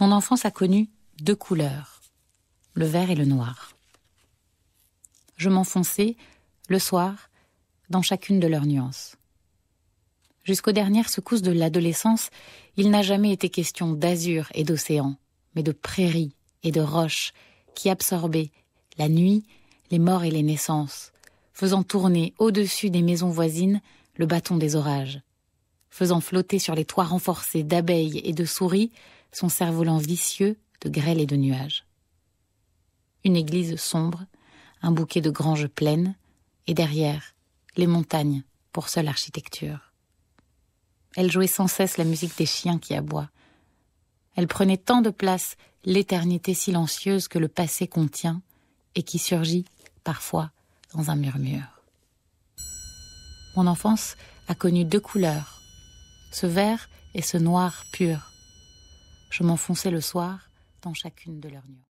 Mon enfance a connu deux couleurs, le vert et le noir. Je m'enfonçais, le soir, dans chacune de leurs nuances. Jusqu'aux dernières secousses de l'adolescence, il n'a jamais été question d'azur et d'océan, mais de prairies et de roches qui absorbaient, la nuit, les morts et les naissances, faisant tourner au-dessus des maisons voisines le bâton des orages, faisant flotter sur les toits renforcés d'abeilles et de souris son cerf-volant vicieux de grêle et de nuages. Une église sombre, un bouquet de granges pleines, et derrière, les montagnes pour seule architecture. Elle jouait sans cesse la musique des chiens qui aboient. Elle prenait tant de place l'éternité silencieuse que le passé contient et qui surgit, parfois, dans un murmure. Mon enfance a connu deux couleurs, ce vert et ce noir pur je m'enfonçais le soir dans chacune de leurs nuits.